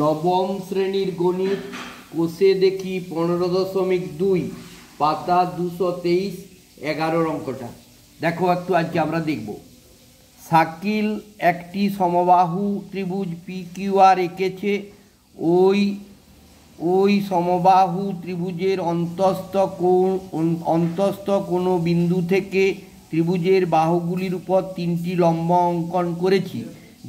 নবম শ্রেণীর গণিত কোষে দেখি পনেরো দশমিক দুই পাতা দুশো তেইশ এগারোর অঙ্কটা দেখো একটু আজকে আমরা দেখব শাকিল একটি সমবাহু ত্রিভুজ পি কিউ আর এঁকেছে ওই ওই সমবাহু ত্রিভুজের অন্তস্থ কোণ অন্তস্থ কোনো বিন্দু থেকে ত্রিভুজের বাহুগুলির উপর তিনটি লম্ব অঙ্কন করেছি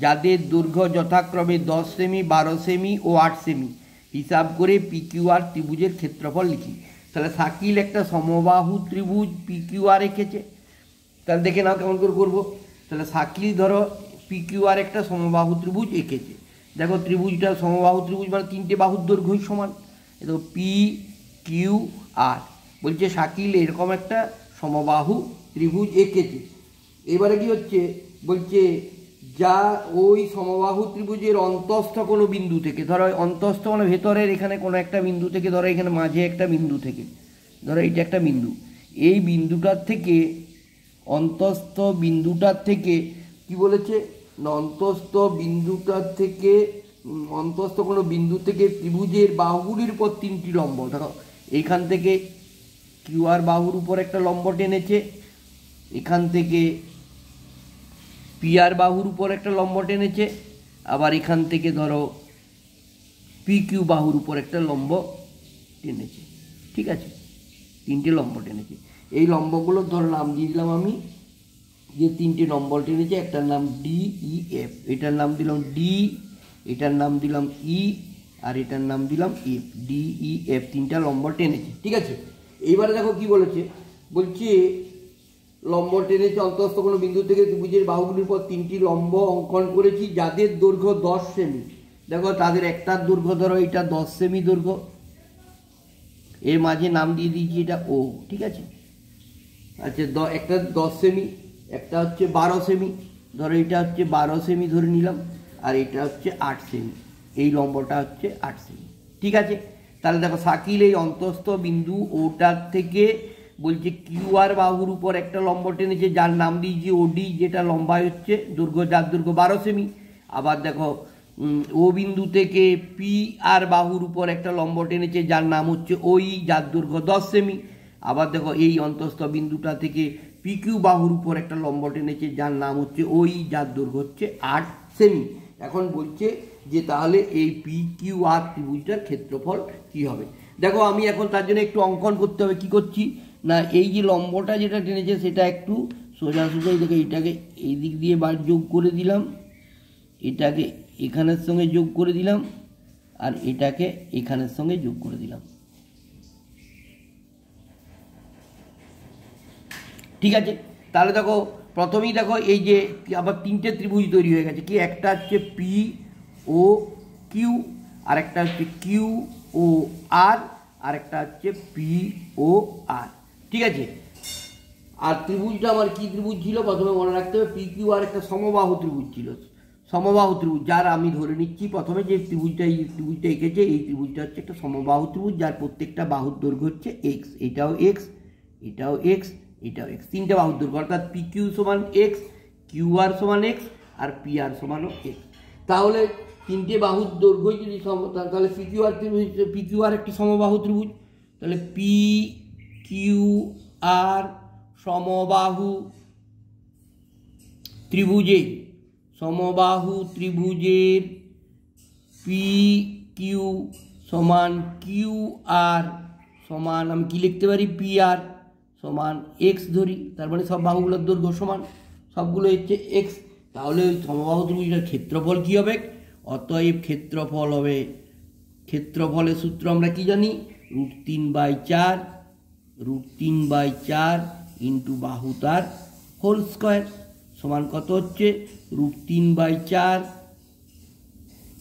যাদের দৈর্ঘ্য যথাক্রমে দশ সেমি বারো সেমি ও আট সেমি হিসাব করে পিকিউআর ত্রিভুজের ক্ষেত্রফল লিখি তাহলে শাকিল একটা সমবাহু ত্রিভুজ পিকিউআর এঁকেছে তাহলে দেখে নাও কেমন করে করবো তাহলে শাকিল ধরো পিকিউআর একটা সমবাহু ত্রিভুজ এঁকেছে দেখো ত্রিভুজটা সমবাহু ত্রিভুজ মানে তিনটে বাহুর দৈর্ঘ্যই সমান এতো পি কিউ আর বলছে শাকিল এরকম একটা সমবাহু ত্রিভুজ এঁকেছে এবারে কি হচ্ছে বলছে যা ওই সমবাহু ত্রিভুজের অন্তস্থ কোনো বিন্দু থেকে ধরো অন্তস্থ মানে ভেতরের এখানে কোনো একটা বিন্দু থেকে ধরো এখানে মাঝে একটা বিন্দু থেকে ধরো এইটা একটা বিন্দু এই বিন্দুটার থেকে অন্তস্থ বিন্দুটার থেকে কি বলেছে অন্তঃস্থ অন্তস্থ বিন্দুটার থেকে অন্তস্থ কোনো বিন্দু থেকে ত্রিভুজের বাহুগুলির উপর তিনটি লম্ব ধরো এখান থেকে কিউআর বাহুর উপর একটা লম্ব টেনেছে এখান থেকে পিআর বাহুর উপর একটা লম্ব টেনেছে আবার এখান থেকে ধরো পি কিউ বাহুর উপর একটা লম্ব টেনেছে ঠিক আছে তিনটে লম্ব টেনেছে এই লম্বগুলো ধরো নাম দিয়ে দিলাম আমি যে তিনটে নম্বর টেনেছে একটার নাম ডি ই এফ এটার নাম দিলাম ডি এটার নাম দিলাম ই আর এটার নাম দিলাম এফ ডি ই এফ তিনটা লম্বর টেনেছে ঠিক আছে এইবারে দেখো কি বলেছে বলছে লম্ব টেনে অন্তস্থ কোনো বিন্দু থেকে ত্রিভুজের বাহুগুলির পর তিনটি লম্ব অঙ্কন করেছি যাদের দৈর্ঘ্য দশ সেমি দেখো তাদের একটার দৈর্ঘ্য ধরো এটা দশ সেমি দৈর্ঘ্য এর মাঝে নাম দিয়ে দিয়েছি এটা ও ঠিক আছে আচ্ছা দ একটা দশ সেমি একটা হচ্ছে বারো সেমি ধরো এটা হচ্ছে বারো সেমি ধরে নিলাম আর এটা হচ্ছে আট সেমি এই লম্বটা হচ্ছে আট সেমি ঠিক আছে তাহলে দেখো সাকিল এই অন্তস্থ বিন্দু ওটার থেকে বলছে কিউআর বাহুর উপর একটা লম্ব টেনেছে যার নাম দিয়েছি ওডি যেটা লম্বায় হচ্ছে দুর্গ যার দুর্গ বারো সেমি আবার দেখো ও বিন্দু থেকে পি আর বাহুর উপর একটা লম্ব টেনেছে যার নাম হচ্ছে ওই যার দুর্গ দশ সেমি আবার দেখো এই অন্তস্থ বিন্দুটা থেকে পি কিউ বাহুর উপর একটা লম্ব টেনেছে যার নাম হচ্ছে ওই যার দুর্গ হচ্ছে আট সেমি এখন বলছে যে তাহলে এই পি কিউ আর ত্রিভুজটার ক্ষেত্রফল কি হবে দেখো আমি এখন তার জন্য একটু অঙ্কন করতে হবে কি করছি না এই যে লম্বটা যেটা টেনেছে সেটা একটু সোজা সোজা দেখে এটাকে এই দিক দিয়ে বার যোগ করে দিলাম এটাকে এখানের সঙ্গে যোগ করে দিলাম আর এটাকে এখানের সঙ্গে যোগ করে দিলাম ঠিক আছে তাহলে দেখো প্রথমেই দেখো এই যে আবার তিনটে ত্রিভুজ তৈরি হয়ে গেছে কি একটা হচ্ছে পি ও কিউ আর একটা হচ্ছে কিউ ও আর আরেকটা হচ্ছে পি ও আর ঠিক আছে আর ত্রিভুজটা আমার কী ত্রিভুজ ছিল প্রথমে মনে রাখতে হবে পিকিউ আর একটা সমবাহ ত্রিভুজ ছিল সমবাহু ত্রিভুজ যার আমি ধরে নিচ্ছি প্রথমে যে ত্রিভুজটা এই ত্রিভুজটা এঁকেছে এই ত্রিভুজটা হচ্ছে একটা সমবাহু ত্রিভুজ যার প্রত্যেকটা বাহুর দৈর্ঘ্য হচ্ছে এক্স এটাও এক্স এটাও এক্স এটাও এক্স তিনটা বাহুর দৈর্ঘ্য অর্থাৎ পি কিউ সমান এক্স কিউ আর সমান এক্স আর পি আর সমানও এক্স তাহলে তিনটে বাহুর দৈর্ঘ্যই যদি সম তাহলে পি কিউ আর ত্রিভুজ পি কিউ আর একটি সমবাহু ত্রিভুজ তাহলে পি কিউ আর সমবাহু ত্রিভুজে সমবাহু ত্রিভুজের পি কিউ সমান কিউ আর সমান আমি কী লিখতে পারি পি আর সমান এক্স ধরি তার মানে সব বাহুগুলোর দৈর্ঘ্য সমান সবগুলো হচ্ছে এক্স তাহলে ওই সমবাহু ত্রিভুজের ক্ষেত্রফল কী হবে অতএব ক্ষেত্রফল হবে ক্ষেত্রফলের সূত্র আমরা কি জানি রুট তিন বাই চার রুট তিন বাই চার ইন্টু বাহু তার হোল স্কোয়ার সমান কত হচ্ছে রুট তিন বাই চার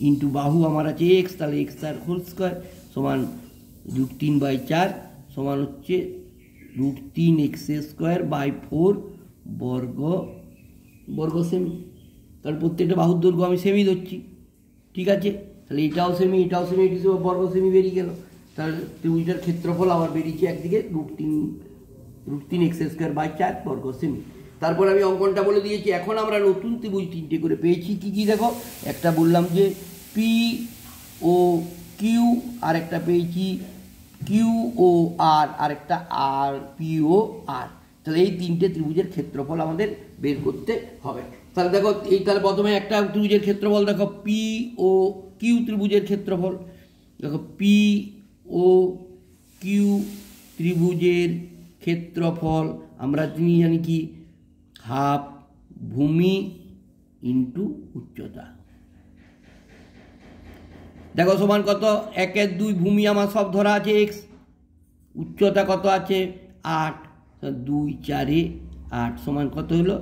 ইন্টু বাহু আমার আছে এক্স তাহলে এক্স তার হোল স্কোয়ার সমান রুট তিন বাই চার সমান হচ্ছে রুট তিন এক্স স্কোয়ার বাই ফোর বর্গ বর্গ সেমি কারণ প্রত্যেকটা বাহুর দৈর্ঘ্য আমি সেমি ধরছি ঠিক আছে তাহলে এটাও সেমি এটাও সেমি এটি বর্গ সেমি বেরিয়ে গেল তার ত্রিভুজটার ক্ষেত্রফল আবার বেরিয়েছে একদিকে রুট তিন রুট তিন এক্স স্কোয়ার বাই চার বর্গ সেমি তারপর আমি অঙ্কনটা বলে দিয়েছি এখন আমরা নতুন ত্রিভুজ তিনটে করে পেয়েছি কি কি দেখো একটা বললাম যে পি ও কিউ আর একটা পেয়েছি কিউ ও আর আরেকটা আর পি ও আর তাহলে এই তিনটে ত্রিভুজের ক্ষেত্রফল আমাদের বের করতে হবে তাহলে দেখো এই তাহলে প্রথমে একটা ত্রিভুজের ক্ষেত্রফল দেখো পি ও কিউ ত্রিভুজের ক্ষেত্রফল দেখো পি ও কিউ ত্রিভুজের ক্ষেত্রফল আমরা তিনি জানি কি হাফ ভূমি ইন্টু উচ্চতা দেখো সমান কত একের দুই ভূমি আমার সব ধরা আছে এক্স উচ্চতা কত আছে আট দুই চারে আট সমান কত হলো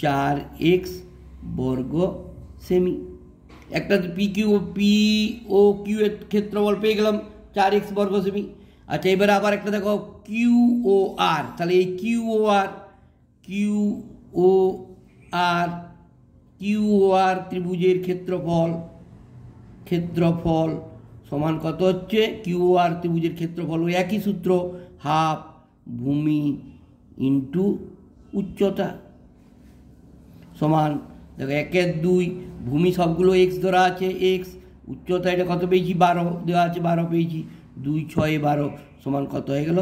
চার এক্স বর্গ সেমি একটা P Q P O Q এর ক্ষেত্রফল পেয়ে গেলাম চার এক্স বর্গ সেমি আচ্ছা এবারে আবার একটা দেখো কিউ ও আর তাহলে এই Q O R Q O R Q O R ত্রিভুজের ক্ষেত্রফল ক্ষেত্রফল সমান কত হচ্ছে কিউ ও আর ত্রিভুজের ক্ষেত্রফল ওই একই সূত্র হাফ ভূমি ইন্টু উচ্চতা সমান দেখো একের দুই ভূমি সবগুলো এক্স ধরা আছে এক্স উচ্চতা এটা কত পেয়েছি বারো দেওয়া আছে বারো পেয়েছি দুই ছয় বারো সমান কত হয়ে গেল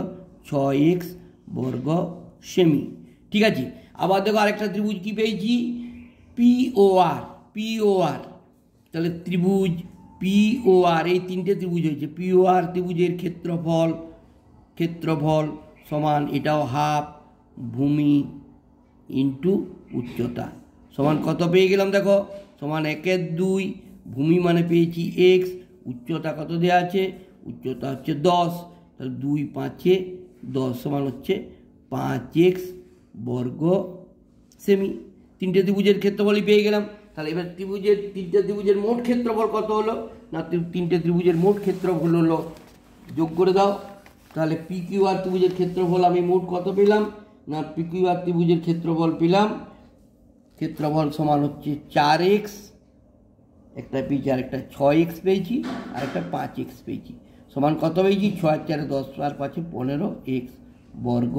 ছয় এক্স বর্গ সেমি ঠিক আছে আবার দেখো আরেকটা ত্রিভুজ কী পেয়েছি পিওআর পিওআর তাহলে ত্রিভুজ পিওআর এই তিনটে ত্রিভুজ হয়েছে পিওআর ত্রিভুজের ক্ষেত্রফল ক্ষেত্রফল সমান এটাও হাফ ভূমি ইন্টু উচ্চতা সমান কত পেয়ে গেলাম দেখো সমান একের দুই ভূমি মানে পেয়েছি এক্স উচ্চতা কত দেওয়া আছে উচ্চতা হচ্ছে দশ তাহলে দুই পাঁচে দশ সমান হচ্ছে পাঁচ এক্স বর্গ সেমি তিনটে ত্রিভুজের ক্ষেত্রফলই পেয়ে গেলাম তাহলে এবার ত্রিভুজের তিনটে ত্রিভুজের মোট ক্ষেত্রফল কত হলো না তিনটে ত্রিভুজের মোট ক্ষেত্রফল হলো যোগ করে দাও তাহলে পি কিউ আর ত্রিভুজের ক্ষেত্রফল আমি মোট কত পেলাম না পি কিউ আর ত্রিভুজের ক্ষেত্রফল পেলাম ক্ষেত্রফল সমান হচ্ছে চার এক্স একটা পেয়েছি আরেকটা ছয় এক্স পেয়েছি আরেকটা পাঁচ এক্স পেয়েছি সমান কত পেয়েছি ছয় চারে দশ আর পাঁচে পনেরো এক্স বর্গ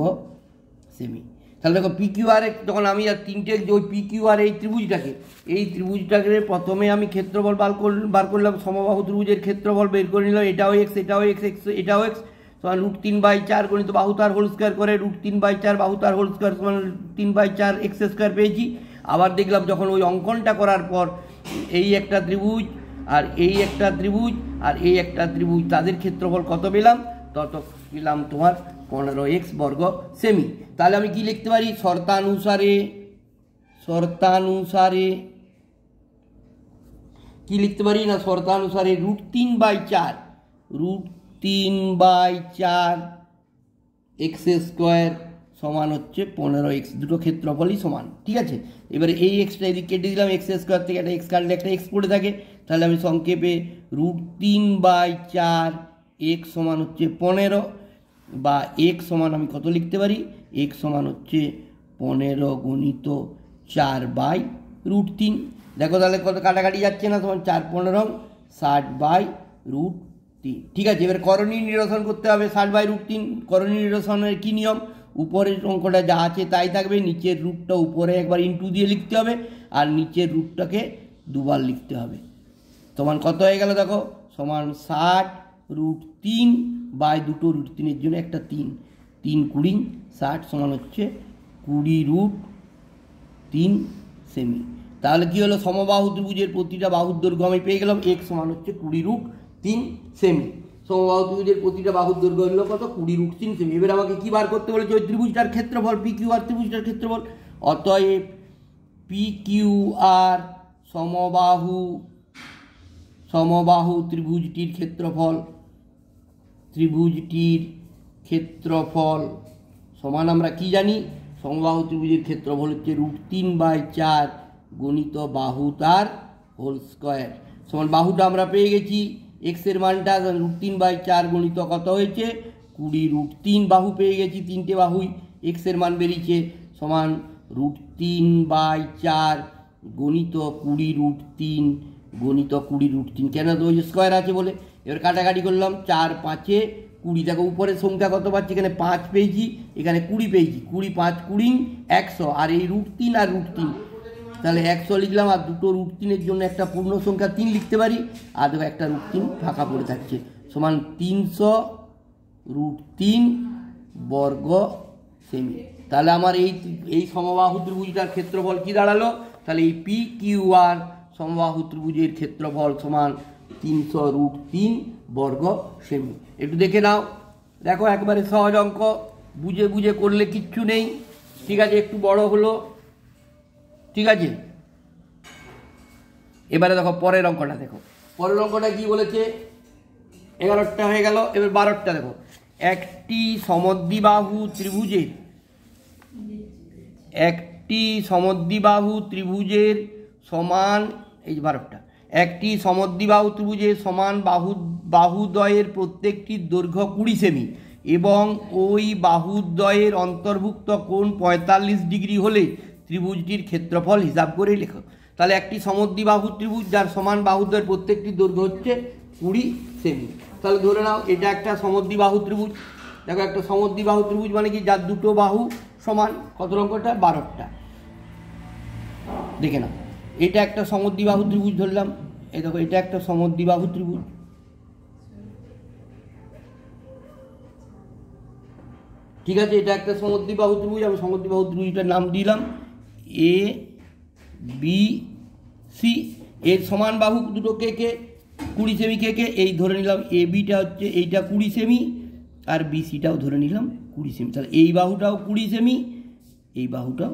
সেমি তাহলে দেখো পি কিউ আর তখন আমি আর তিনটে ওই পি কিউ আর এই ত্রিভুজটাকে এই ত্রিভুজটাকে প্রথমে আমি ক্ষেত্রফল বার কর বার করলাম সমবাহু ত্রিভুজের ক্ষেত্রফল বের করে নিলাম এটাও এক্স এটাও এক্স এক্স এটাও এক্স সমান রুট তিন বাই চার গণিত বাহু তার হোল স্কোয়ার করে রুট তিন বাই চার বাহু তার হোল স্কোয়ার সমান তিন বাই চার এক্স স্কোয়ার পেয়েছি আবার দেখলাম যখন ওই অঙ্কনটা করার পর এই একটা ত্রিভুজ আর এই একটা ত্রিভুজ আর এই একটা ত্রিভুজ তাদের ক্ষেত্রফল কত পেলাম তত পেলাম তোমার পনেরো এক্স বর্গ সেমি তাহলে আমি কি লিখতে পারি শর্তানুসারে শর্তানুসারে কি লিখতে পারি না শর্তানুসারে রুট তিন বাই চার রুট তিন বাই চার এক্স স্কোয়ার সমান হচ্ছে পনেরো এক্স দুটো ক্ষেত্রফলই সমান ঠিক আছে এবারে এই এক্সটা এদিক কেটে দিলাম এক্স স্কোয়ার থেকে একটা এক্স কাটলে একটা এক্স পড়ে থাকে তাহলে আমি সংক্ষেপে রুট তিন বাই চার এক্স সমান হচ্ছে পনেরো বা এক সমান আমি কত লিখতে পারি এক সমান হচ্ছে পনেরো গুণিত চার বাই রুট তিন দেখো তাহলে কত কাটাকাটি যাচ্ছে না সমান চার পনেরো ষাট বাই রুট তিন ঠিক আছে এবার করণীয় নিরসন করতে হবে ষাট বাই রুট তিন করণীয় নিরসনের কী নিয়ম উপরের অঙ্কটা যা আছে তাই থাকবে নিচের রুটটা উপরে একবার ইনটু দিয়ে লিখতে হবে আর নিচের রুটটাকে দুবার লিখতে হবে সমান কত হয়ে গেল দেখো সমান ষাট রুট তিন বাই দুটো রুট তিনের জন্য একটা তিন তিন কুড়ি ষাট সমান হচ্ছে কুড়ি রুট তিন সেমি তাহলে কী হলো সমবাহু ত্রিভুজের প্রতিটা বাহুর দৈর্ঘ্য আমি পেয়ে গেলাম এক সমান হচ্ছে কুড়ি রুট তিন সেমি ত্রিভুজের প্রতিটা বাহুর দৈর্ঘ্য হলো কত কুড়ি রুট তিন সেমি এবার আমাকে কি বার করতে বলেছে ওই ত্রিভুজটার ক্ষেত্রফল পি কিউ আর ত্রিভুজটার ক্ষেত্রফল অতএব পি কিউ আর সমবাহু সমবাহু ত্রিভুজটির ক্ষেত্রফল ত্রিভুজটির ক্ষেত্রফল সমান আমরা কি জানি সমবাহু ত্রিভুজের ক্ষেত্রফল হচ্ছে রুট তিন বাই চার গণিত বাহু তার হোল স্কোয়ার সমান বাহুটা আমরা পেয়ে গেছি এক্সের মানটা রুট তিন বাই চার গণিত কত হয়েছে কুড়ি রুট তিন বাহু পেয়ে গেছি তিনটে বাহুই এক্সের মান বেরিয়েছে সমান রুট তিন বাই চার গণিত কুড়ি রুট তিন গণিত কুড়ি রুট তিন কেন তো ওই স্কোয়ার আছে বলে এবার কাটাকাটি করলাম চার পাঁচে কুড়ি দেখো উপরের সংখ্যা কত পাচ্ছি এখানে পাঁচ পেয়েছি এখানে কুড়ি পেয়েছি কুড়ি পাঁচ কুড়ি একশো আর এই রুট তিন আর রুট তিন তাহলে একশো লিখলাম আর দুটো রুট তিনের জন্য একটা পূর্ণ সংখ্যা তিন লিখতে পারি আর দেখো একটা রুট তিন ফাঁকা পড়ে থাকছে সমান তিনশো রুট তিন বর্গ সেমি তাহলে আমার এই এই সমবাহু ত্রিভুজটার ক্ষেত্রফল কি দাঁড়ালো তাহলে এই পি কিউ আর সমবাহু ত্রিভুজের ক্ষেত্রফল সমান তিনশো রুট তিন বর্গ সেমি একটু দেখে নাও দেখো একবারে সহজ অঙ্ক বুঝে বুঝে করলে কিচ্ছু নেই ঠিক আছে একটু বড় হলো ঠিক আছে এবারে দেখো পরের অঙ্কটা দেখো পরের অঙ্কটা কি বলেছে এগারোটা হয়ে গেল এবার বারোটা দেখো একটি সমদ্বিবাহু ত্রিভুজের একটি সমদ্বিবাহু ত্রিভুজের সমান এই বারোটা একটি সমদ্বিবাহু ত্রিভুজের সমান বাহু বাহুদ্বয়ের প্রত্যেকটি দৈর্ঘ্য কুড়ি সেমি এবং ওই বাহুদ্বয়ের অন্তর্ভুক্ত কোন পঁয়তাল্লিশ ডিগ্রি হলে ত্রিভুজটির ক্ষেত্রফল হিসাব করে লেখো তাহলে একটি সমদ্বিবাহু ত্রিভুজ যার সমান বাহুদের প্রত্যেকটি দৈর্ঘ্য হচ্ছে কুড়ি সেমি তাহলে ধরে নাও এটা একটা সমদ্বিবাহু ত্রিভুজ দেখো একটা সমদ্বিবাহু ত্রিভুজ মানে কি যার দুটো বাহু সমান কত রকমটা বারোটা দেখে নাও এটা একটা সমদ্বিবাহু ত্রিভুজ ধরলাম এই দেখো এটা একটা সমদ্বিবাহু ত্রিভুজ ঠিক আছে এটা একটা সমদ্বিবাহু ত্রিভুজ আমি সমদ্বিবাহু ত্রিভুজটার নাম দিলাম এ বি সি এর সমান বাহু দুটো কে কে কুড়ি সেমি কে কে এই ধরে নিলাম এ বিটা হচ্ছে এইটা কুড়ি সেমি আর বি সিটাও ধরে নিলাম কুড়ি সেমি তাহলে এই বাহুটাও কুড়ি সেমি এই বাহুটাও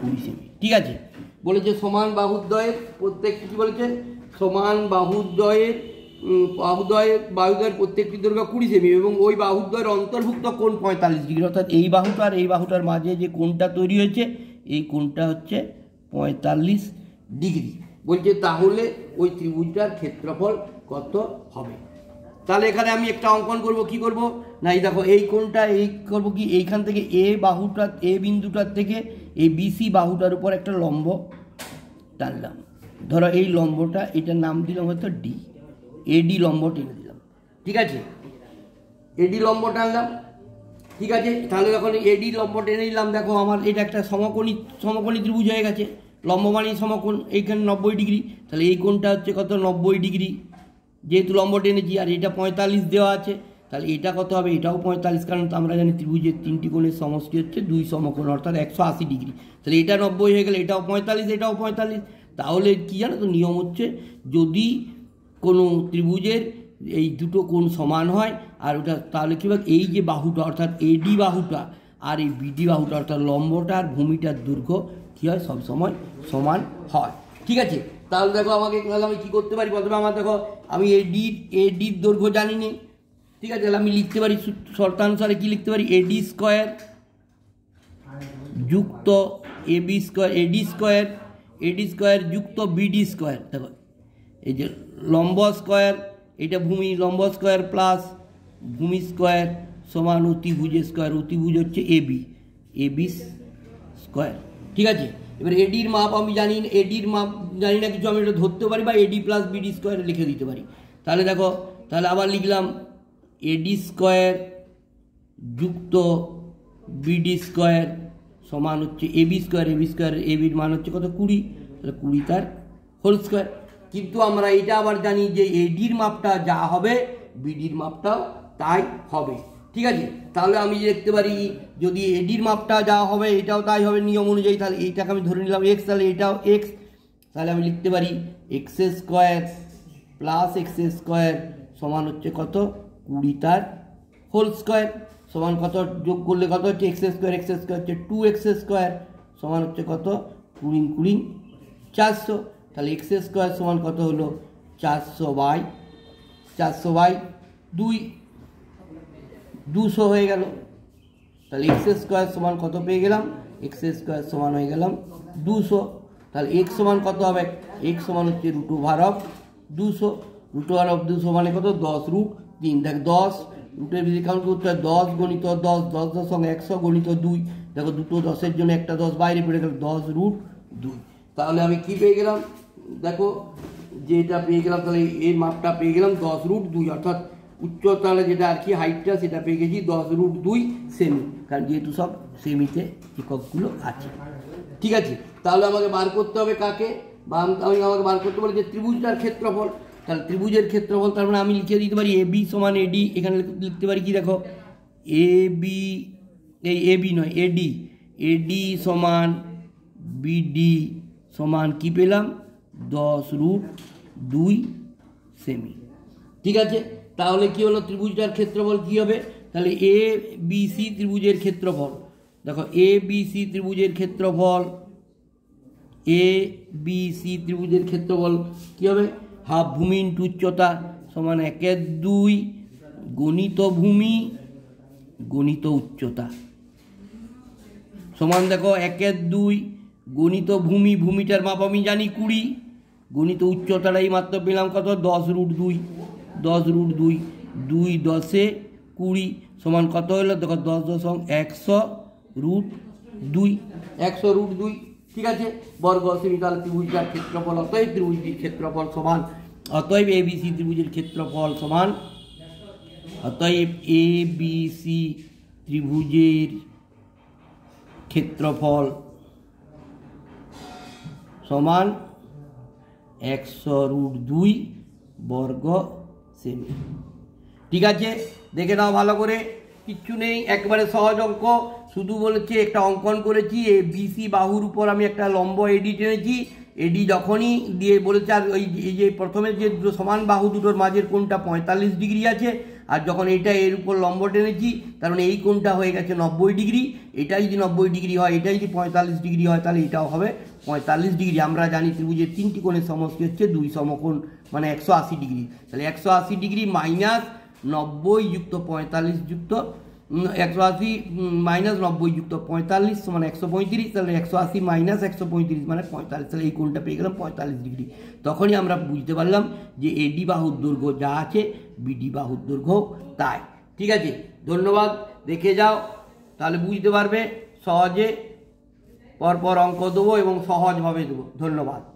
কুড়ি সেমি ঠিক আছে বলেছে সমান বাহুদ্বয়ের প্রত্যেকটি কী বলেছে সমান বাহুদ্বয়ের বাহুদ্বয়ের বাহুদ্বয়ের প্রত্যেকটি দৈর্ঘ্য কুড়ি সেমি এবং ওই বাহুদ্বয়ের অন্তর্ভুক্ত কোন পঁয়তাল্লিশ ডিগ্রি অর্থাৎ এই বাহুটার এই বাহুটার মাঝে যে কোনটা তৈরি হয়েছে এই কোণটা হচ্ছে পঁয়তাল্লিশ ডিগ্রি বলছে তাহলে ওই ত্রিভুজটার ক্ষেত্রফল কত হবে তাহলে এখানে আমি একটা অঙ্কন করব কি করব না এই দেখো এই কোণটা এই করব কি এইখান থেকে এ বাহুটা এ বিন্দুটার থেকে এই বিসি বাহুটার উপর একটা লম্ব টানলাম ধরো এই লম্বটা এটার নাম দিলাম হয়তো ডি এডি লম্ব টেনে দিলাম ঠিক আছে এডি লম্ব টানলাম ঠিক আছে তাহলে এখন এডি লম্ব টেনে নিলাম দেখো আমার এটা একটা সমকোণী সমকোণী ত্রিভুজ হয়ে গেছে লম্ব মানে সমকোণ এইখানে নব্বই ডিগ্রি তাহলে এই কোণটা হচ্ছে কত নব্বই ডিগ্রি যেহেতু লম্ব টেনেছি আর এটা পঁয়তাল্লিশ দেওয়া আছে তাহলে এটা কত হবে এটাও পঁয়তাল্লিশ কারণ আমরা জানি ত্রিভুজের তিনটি কোণের সমষ্টি হচ্ছে দুই সমকোণ অর্থাৎ একশো আশি ডিগ্রি তাহলে এটা নব্বই হয়ে গেলে এটাও পঁয়তাল্লিশ এটাও পঁয়তাল্লিশ তাহলে কী জানো তো নিয়ম হচ্ছে যদি কোনো ত্রিভুজের এই দুটো কোণ সমান হয় আর ওটা তাহলে কী হবে এই যে বাহুটা অর্থাৎ এডি বাহুটা আর এই বিডি বাহুটা অর্থাৎ লম্বটা আর ভূমিটার দৈর্ঘ্য কী হয় সবসময় সমান হয় ঠিক আছে তাহলে দেখো আমাকে তাহলে আমি কী করতে পারি প্রথমে আমার দেখো আমি এডি এডির দৈর্ঘ্য জানি নি ঠিক আছে তাহলে আমি লিখতে পারি শর্তানুসারে কী লিখতে পারি এডি স্কোয়ার যুক্ত AB square AD square AD square যুক্ত বিডি স্কোয়ার দেখো এই যে লম্ব স্কোয়ার এটা ভূমি লম্ব স্কোয়ার প্লাস ভূমি স্কোয়ার সমান অতিভুজ স্কোয়ার অতিভুজ হচ্ছে A B A B square ঠিক আছে এবার এডির মাপ আমি জানি এডির মাপ জানি না কিছু আমি এটা ধরতে পারি বা এডি প্লাস বিডি স্কোয়ার লিখে দিতে পারি তাহলে দেখো তাহলে আবার লিখলাম এডি স্কোয়ার যুক্ত বিডি স্কোয়ার সমান হচ্ছে এবি স্কোয়ার এবি স্কোয়ার এবির মান হচ্ছে কত কুড়ি তাহলে কুড়ি তার হোল স্কোয়ার কিন্তু আমরা এটা আবার জানি যে এডির মাপটা যা হবে বিডির মাপটাও তাই হবে ঠিক আছে তাহলে আমি দেখতে পারি যদি এডির মাপটা যা হবে এটাও তাই হবে নিয়ম অনুযায়ী তাহলে এইটাকে আমি ধরে নিলাম এক্স তাহলে এটাও এক্স তাহলে আমি লিখতে পারি x square plus x square সমান হচ্ছে কত কুড়ি তার হোল স্কোয়ার সমান কত যোগ করলে কত হচ্ছে এক্স স্কোয়ার এক্স স্কোয়ার হচ্ছে টু এক্স স্কোয়ার সমান হচ্ছে কত কুড়ি কুড়ি চারশো তাহলে এক্স স্কোয়ার সমান কত হলো চারশো বাই চারশো বাই দুই দুশো হয়ে গেল তাহলে এক্স স্কোয়ার সমান কত পেয়ে গেলাম এক্স স্কোয়ার সমান হয়ে গেলাম দুশো তাহলে এক সমান কত হবে এক সমান হচ্ছে রুট ওভার অফ দুশো রুট ওভার অফ দুশো মানে কত দশ রুট তিন দেখ দশ রুটের বিধি কাউন্ট করতে হয় দশ গণিত দশ দশ দশ সঙ্গে একশো গণিত দুই দেখো দুটো দশের জন্য একটা দশ বাইরে পড়ে গেল দশ রুট দুই তাহলে আমি কি পেয়ে গেলাম দেখো যে এটা পেয়ে গেলাম তাহলে এর মাপটা পেয়ে গেলাম দশ রুট দুই অর্থাৎ উচ্চতা যেটা আর কি হাইটটা সেটা পেয়ে গেছি দশ রুট দুই সেমি কারণ যেহেতু সব সেমিতে এককগুলো আছে ঠিক আছে তাহলে আমাকে বার করতে হবে কাকে বা আমি আমাকে বার করতে পারি যে ত্রিভুজটার ক্ষেত্রফল তাহলে ত্রিভুজের ক্ষেত্রফল তার মানে আমি লিখে দিতে পারি এবি সমান এডি এখানে লিখতে পারি কি দেখো এ বি এই এবি নয় এডি এডি সমান বিডি সমান কি পেলাম দশ রুট দুই সেমি ঠিক আছে তাহলে কি হলো ত্রিভুজটার ক্ষেত্রফল কি হবে তাহলে এ বি সি ত্রিভুজের ক্ষেত্রফল দেখো এ বি সি ত্রিভুজের ক্ষেত্রফল এ বি সি ত্রিভুজের ক্ষেত্রফল কী হবে হাফ ভূমি ইন্টু উচ্চতা সমান একের দুই গণিত ভূমি গণিত উচ্চতা সমান দেখো একের দুই গণিত ভূমি ভূমিটার মাপ আমি জানি কুড়ি গণিত উচ্চতার এই মাত্র পেলাম কত দশ রুট দুই দশ রুট দুই দুই দশে কুড়ি সমান কত হলো দেখো দশ দশ একশো রুট দুই একশো রুট দুই ঠিক আছে বর্গ সেমিকাল ত্রিভুজার ক্ষেত্রফল অতএব ত্রিভুজটির ক্ষেত্রফল সমান অতএব এ বিসি ত্রিভুজের ক্ষেত্রফল সমান অতএব এ বিসি ত্রিভুজের ক্ষেত্রফল সমান একশো রুট দুই বর্গ সেমি ঠিক আছে দেখে নাও ভালো করে কিচ্ছু নেই একবারে সহজ অঙ্ক শুধু বলেছে একটা অঙ্কন করেছি এ বিসি বাহুর উপর আমি একটা লম্ব এডি টেনেছি এডি যখনই দিয়ে বলেছে আর ওই এই যে প্রথমে যে সমান বাহু দুটোর মাঝের কোনটা পঁয়তাল্লিশ ডিগ্রি আছে আর যখন এটা এর উপর লম্ব টেনেছি কারণ মানে এই কোনটা হয়ে গেছে নব্বই ডিগ্রি এটা যদি নব্বই ডিগ্রি হয় এটা যদি পঁয়তাল্লিশ ডিগ্রি হয় তাহলে এটাও হবে পঁয়তাল্লিশ ডিগ্রি আমরা জানি ত্রিভুজের তিনটি কোণের সমষ্টি হচ্ছে দুই সমকোণ মানে একশো আশি ডিগ্রি তাহলে একশো আশি ডিগ্রি মাইনাস নব্বই যুক্ত পঁয়তাল্লিশ যুক্ত একশো আশি মাইনাস নব্বই যুক্ত পঁয়তাল্লিশ সমান একশো পঁয়ত্রিশ তাহলে একশো আশি মাইনাস একশো পঁয়ত্রিশ মানে পঁয়তাল্লিশ তাহলে এই কোণটা পেয়ে গেলাম পঁয়তাল্লিশ ডিগ্রি তখনই আমরা বুঝতে পারলাম যে এডি বাহুর দৈর্ঘ্য যা আছে বিডি বাহুর দৈর্ঘ্য তাই ঠিক আছে ধন্যবাদ দেখে যাও তাহলে বুঝতে পারবে সহজে পরপর অঙ্ক দেবো এবং সহজভাবে দেবো ধন্যবাদ